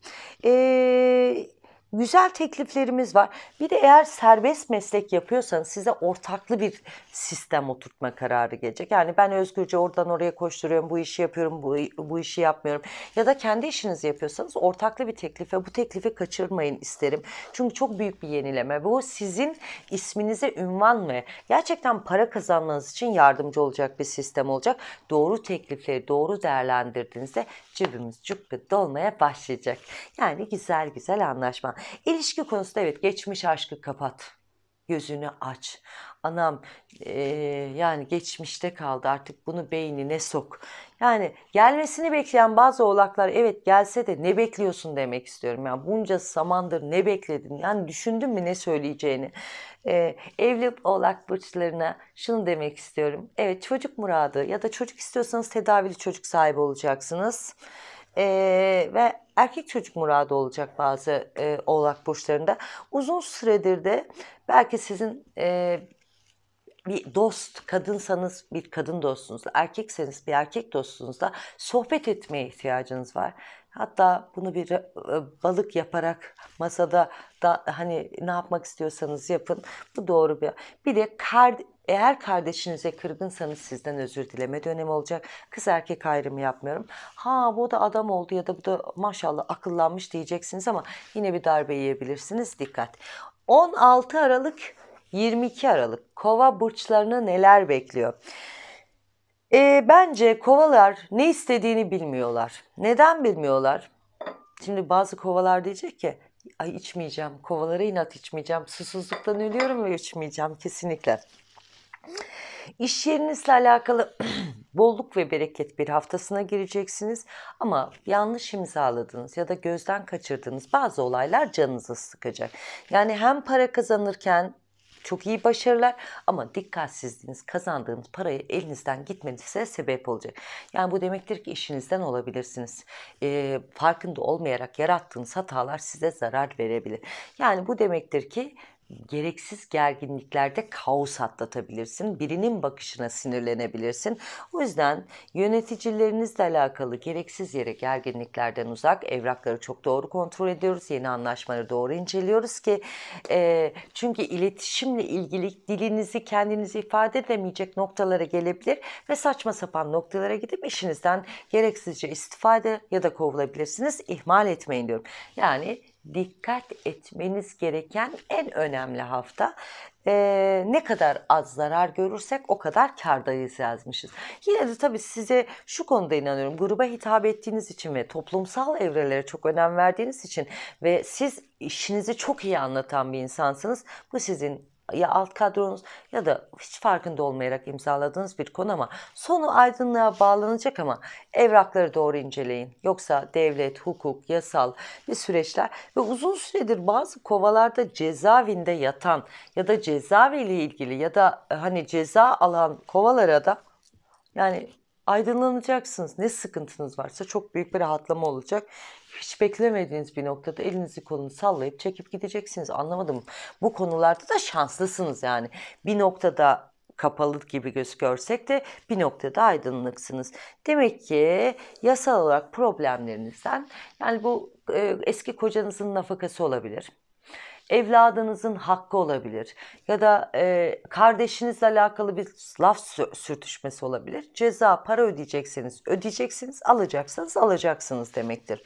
Eee Güzel tekliflerimiz var. Bir de eğer serbest meslek yapıyorsanız size ortaklı bir sistem oturtma kararı gelecek. Yani ben özgürce oradan oraya koşturuyorum, bu işi yapıyorum, bu, bu işi yapmıyorum. Ya da kendi işinizi yapıyorsanız ortaklı bir teklife, bu teklifi kaçırmayın isterim. Çünkü çok büyük bir yenileme. Bu sizin isminize ünvan mı, gerçekten para kazanmanız için yardımcı olacak bir sistem olacak. Doğru teklifleri doğru değerlendirdiğinizde cebimiz cübbü dolmaya başlayacak. Yani güzel güzel anlaşma. İlişki konusunda evet geçmiş aşkı kapat. Gözünü aç. Anam e, yani geçmişte kaldı artık bunu beynine sok. Yani gelmesini bekleyen bazı oğlaklar evet gelse de ne bekliyorsun demek istiyorum. Yani bunca zamandır ne bekledin? Yani düşündün mü ne söyleyeceğini? Ee, evli oğlak burçlarına şunu demek istiyorum. Evet çocuk muradı ya da çocuk istiyorsanız tedavili çocuk sahibi olacaksınız. Ee, ve erkek çocuk muradı olacak bazı e, oğlak burçlarında. Uzun süredir de belki sizin e, bir dost, kadınsanız bir kadın dostunuz, erkekseniz bir erkek dostunuz da sohbet etmeye ihtiyacınız var. Hatta bunu bir e, balık yaparak masada da hani ne yapmak istiyorsanız yapın. Bu doğru bir. Bir de kar, eğer kardeşinize kırgınsanız sizden özür dileme dönemi olacak. Kız erkek ayrımı yapmıyorum. Ha bu da adam oldu ya da bu da maşallah akıllanmış diyeceksiniz ama yine bir darbe yiyebilirsiniz. Dikkat. 16 Aralık 22 Aralık kova burçlarını neler bekliyor? E, bence kovalar ne istediğini bilmiyorlar. Neden bilmiyorlar? Şimdi bazı kovalar diyecek ki ay içmeyeceğim, kovalara inat içmeyeceğim, susuzluktan ölüyorum ve içmeyeceğim kesinlikle. İş yerinizle alakalı bolluk ve bereket bir haftasına gireceksiniz ama yanlış imzaladığınız ya da gözden kaçırdığınız bazı olaylar canınızı sıkacak. Yani hem para kazanırken çok iyi başarılar ama dikkatsizliğiniz kazandığınız parayı elinizden gitmenize sebep olacak. Yani bu demektir ki işinizden olabilirsiniz. E, farkında olmayarak yarattığınız hatalar size zarar verebilir. Yani bu demektir ki gereksiz gerginliklerde kaos atlatabilirsin. Birinin bakışına sinirlenebilirsin. O yüzden yöneticilerinizle alakalı gereksiz yere gerginliklerden uzak evrakları çok doğru kontrol ediyoruz. Yeni anlaşmaları doğru inceliyoruz ki e, çünkü iletişimle ilgili dilinizi kendinizi ifade edemeyecek noktalara gelebilir ve saçma sapan noktalara gidip işinizden gereksizce istifade ya da kovulabilirsiniz. İhmal etmeyin diyorum. Yani dikkat etmeniz gereken en önemli hafta. Ee, ne kadar az zarar görürsek o kadar kardayız yazmışız. Yine de tabii size şu konuda inanıyorum. Gruba hitap ettiğiniz için ve toplumsal evrelere çok önem verdiğiniz için ve siz işinizi çok iyi anlatan bir insansınız. Bu sizin ya alt kadronuz ya da hiç farkında olmayarak imzaladığınız bir konu ama sonu aydınlığa bağlanacak ama evrakları doğru inceleyin. Yoksa devlet, hukuk, yasal bir süreçler ve uzun süredir bazı kovalarda cezaevinde yatan ya da cezaeviyle ilgili ya da e, hani ceza alan kovalara da yani aydınlanacaksınız. Ne sıkıntınız varsa çok büyük bir rahatlama olacak hiç beklemediğiniz bir noktada elinizi kolunu sallayıp çekip gideceksiniz. Anlamadım. Bu konularda da şanslısınız yani. Bir noktada kapalı gibi göz görsek de bir noktada aydınlıksınız. Demek ki yasal olarak problemlerinizden yani bu e, eski kocanızın nafakası olabilir evladınızın hakkı olabilir ya da e, kardeşinizle alakalı bir laf sürtüşmesi olabilir. Ceza para ödeyeceksiniz ödeyeceksiniz alacaksınız alacaksınız demektir.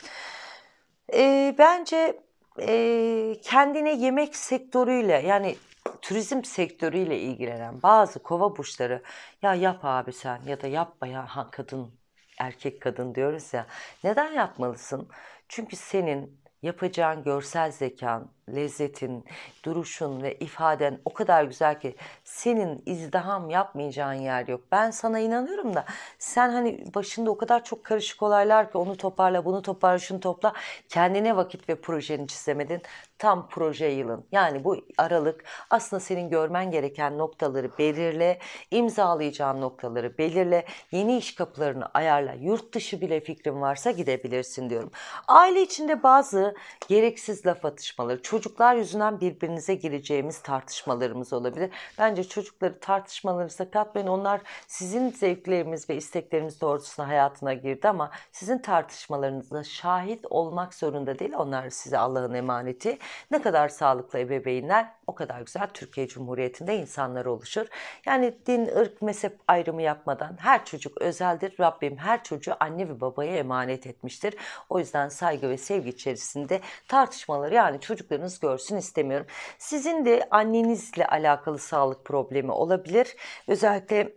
E, bence e, kendine yemek sektörüyle yani turizm sektörüyle ilgilenen bazı kova burçları ya yap abi sen ya da yapma ya ha, kadın erkek kadın diyoruz ya neden yapmalısın? Çünkü senin yapacağın görsel zekan, lezzetin, duruşun ve ifaden o kadar güzel ki senin izdiham yapmayacağın yer yok. Ben sana inanıyorum da sen hani başında o kadar çok karışık olaylar ki onu toparla, bunu toparla, şunu topla. Kendine vakit ve projeni çizemedin. Tam proje yılın. Yani bu aralık aslında senin görmen gereken noktaları belirle, imzalayacağın noktaları belirle, yeni iş kapılarını ayarla. Yurt dışı bile fikrin varsa gidebilirsin diyorum. Aile içinde bazı gereksiz laf atışmaları, çocuklar yüzünden birbirinize gireceğimiz tartışmalarımız olabilir. Bence çocukları tartışmalarınıza katmayın. Onlar sizin zevkleriniz ve istekleriniz doğrultusunda hayatına girdi ama sizin tartışmalarınıza şahit olmak zorunda değil. Onlar size Allah'ın emaneti. Ne kadar sağlıklı ebeveynler o kadar güzel Türkiye Cumhuriyeti'nde insanlar oluşur. Yani din, ırk, mezhep ayrımı yapmadan her çocuk özeldir. Rabbim her çocuğu anne ve babaya emanet etmiştir. O yüzden saygı ve sevgi içerisinde tartışmaları yani çocukların çocuklarınız görsün istemiyorum. Sizin de annenizle alakalı sağlık problemi olabilir. Özellikle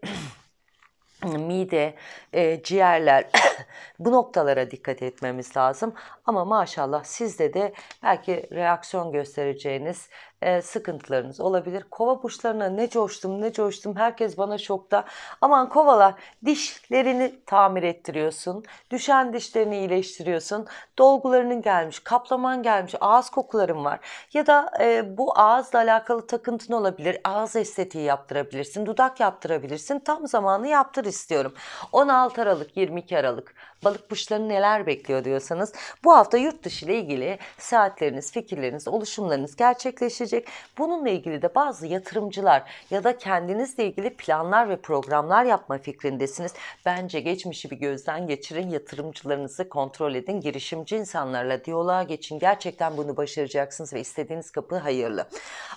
mide, e, ciğerler bu noktalara dikkat etmemiz lazım. Ama maşallah sizde de belki reaksiyon göstereceğiniz e, sıkıntılarınız olabilir. Kova burçlarına ne coştum ne coştum herkes bana şokta. Aman kovalar dişlerini tamir ettiriyorsun. Düşen dişlerini iyileştiriyorsun. Dolgularının gelmiş, kaplaman gelmiş, ağız kokuların var. Ya da e, bu ağızla alakalı takıntın olabilir. Ağız estetiği yaptırabilirsin, dudak yaptırabilirsin. Tam zamanı yaptır istiyorum. 16 Aralık, 22 Aralık balık burçlarını neler bekliyor diyorsanız bu hafta yurt dışı ile ilgili saatleriniz, fikirleriniz, oluşumlarınız gerçekleşecek. Bununla ilgili de bazı yatırımcılar ya da kendinizle ilgili planlar ve programlar yapma fikrindesiniz. Bence geçmişi bir gözden geçirin, yatırımcılarınızı kontrol edin, girişimci insanlarla diyaloğa geçin. Gerçekten bunu başaracaksınız ve istediğiniz kapı hayırlı.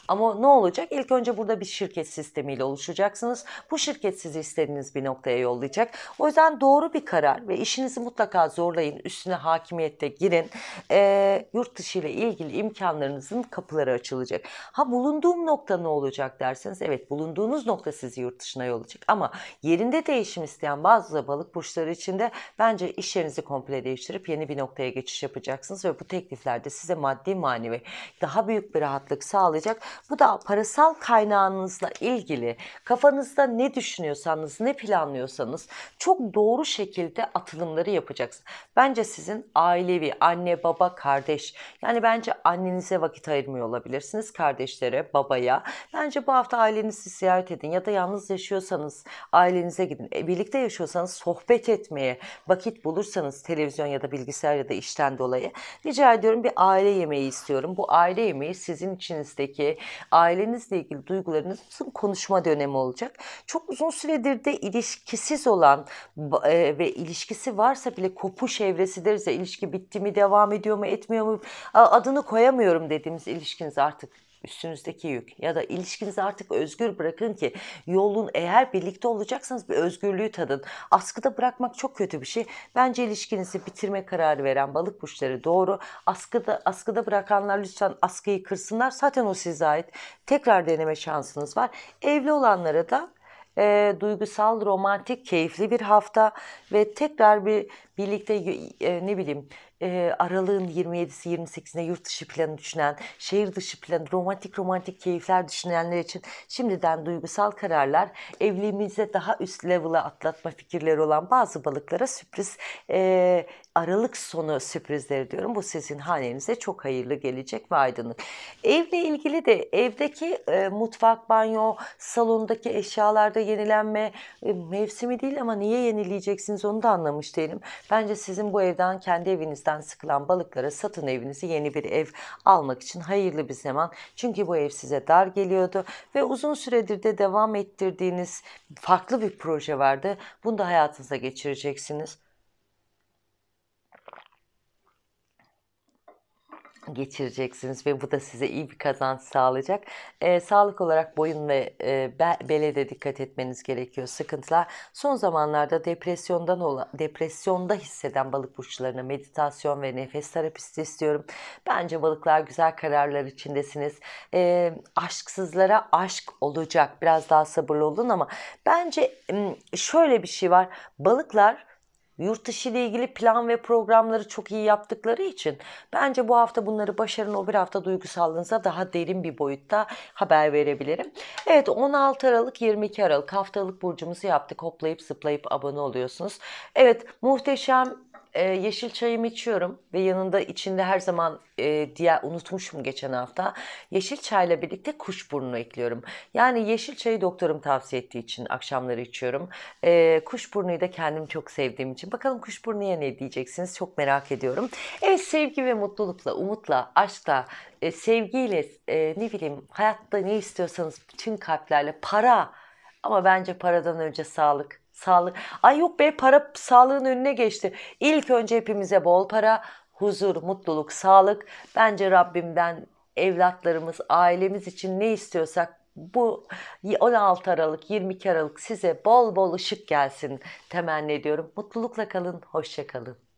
Ama ne olacak? İlk önce burada bir şirket sistemiyle oluşacaksınız. Bu şirket sizi istediğiniz bir noktaya yollayacak. O yüzden doğru bir karar ve işinizi mutlaka zorlayın. Üstüne hakimiyette girin sizin e, yurt dışı ile ilgili imkanlarınızın kapıları açılacak. Ha bulunduğum nokta ne olacak derseniz evet bulunduğunuz nokta sizi yurt dışına yollayacak. Ama yerinde değişim isteyen bazı balık burçları için de bence iş yerinizi komple değiştirip yeni bir noktaya geçiş yapacaksınız ve bu tekliflerde size maddi manevi daha büyük bir rahatlık sağlayacak. Bu da parasal kaynağınızla ilgili kafanızda ne düşünüyorsanız, ne planlıyorsanız çok doğru şekilde atılımları yapacaksınız. Bence sizin ailevi, anne, baba, kardeş. Yani bence annenize vakit ayırmıyor olabilirsiniz, kardeşlere, babaya. Bence bu hafta ailenizi ziyaret edin ya da yalnız yaşıyorsanız ailenize gidin. E, birlikte yaşıyorsanız sohbet etmeye vakit bulursanız televizyon ya da bilgisayar ya da işten dolayı rica ediyorum bir aile yemeği istiyorum. Bu aile yemeği sizin içinizdeki ailenizle ilgili duygularınızın konuşma dönemi olacak. Çok uzun süredir de ilişkisiz olan e, ve ilişkisi varsa bile kopuş evresi ilişki bitti mi devam ediyor mu, etmiyor mu adını koyamıyorum dediğimiz ilişkiniz artık üstünüzdeki yük ya da ilişkinizi artık özgür bırakın ki yolun eğer birlikte olacaksanız bir özgürlüğü tadın. Askıda bırakmak çok kötü bir şey. Bence ilişkinizi bitirme kararı veren balık burçları doğru. Askıda askıda bırakanlar lütfen askıyı kırsınlar. Zaten o size ait. Tekrar deneme şansınız var. Evli olanlara da e, duygusal, romantik, keyifli bir hafta ve tekrar bir birlikte e, ne bileyim e, aralığın 27'si 28'ine yurt dışı planı düşünen, şehir dışı planı, romantik romantik keyifler düşünenler için şimdiden duygusal kararlar, evliliğimize daha üst level'a atlatma fikirleri olan bazı balıklara sürpriz e, aralık sonu sürprizleri diyorum. Bu sizin hanenize çok hayırlı gelecek ve aydınlık. Evle ilgili de evdeki e, mutfak, banyo, salondaki eşyalarda yenilenme e, mevsimi değil ama niye yenileyeceksiniz onu da anlamış değilim. Bence sizin bu evden, kendi evinizden denizden sıkılan balıklara satın evinizi yeni bir ev almak için hayırlı bir zaman. Çünkü bu ev size dar geliyordu ve uzun süredir de devam ettirdiğiniz farklı bir proje vardı. Bunu da hayatınıza geçireceksiniz. geçireceksiniz ve bu da size iyi bir kazanç sağlayacak. E, sağlık olarak boyun ve e, bele de dikkat etmeniz gerekiyor. Sıkıntılar son zamanlarda depresyondan olan, depresyonda hisseden balık burçlarına meditasyon ve nefes terapisti istiyorum. Bence balıklar güzel kararlar içindesiniz. E, aşksızlara aşk olacak. Biraz daha sabırlı olun ama bence şöyle bir şey var. Balıklar yurt dışı ile ilgili plan ve programları çok iyi yaptıkları için bence bu hafta bunları başarın o bir hafta duygusallığınıza daha derin bir boyutta haber verebilirim. Evet 16 Aralık 22 Aralık haftalık burcumuzu yaptık. Hoplayıp zıplayıp abone oluyorsunuz. Evet muhteşem e, yeşil çayımı içiyorum ve yanında içinde her zaman e, diğer unutmuşum geçen hafta. Yeşil çayla birlikte kuşburnu ekliyorum. Yani yeşil çayı doktorum tavsiye ettiği için akşamları içiyorum. E, ee, kuşburnuyu da kendim çok sevdiğim için. Bakalım kuşburnuya ne diyeceksiniz çok merak ediyorum. Evet sevgi ve mutlulukla, umutla, aşkla, e, sevgiyle e, ne bileyim hayatta ne istiyorsanız bütün kalplerle para ama bence paradan önce sağlık sağlık. Ay yok be para sağlığın önüne geçti. İlk önce hepimize bol para, huzur, mutluluk, sağlık. Bence Rabbimden evlatlarımız, ailemiz için ne istiyorsak bu 16 Aralık 22 Aralık size bol bol ışık gelsin temenni ediyorum. Mutlulukla kalın, hoşça kalın.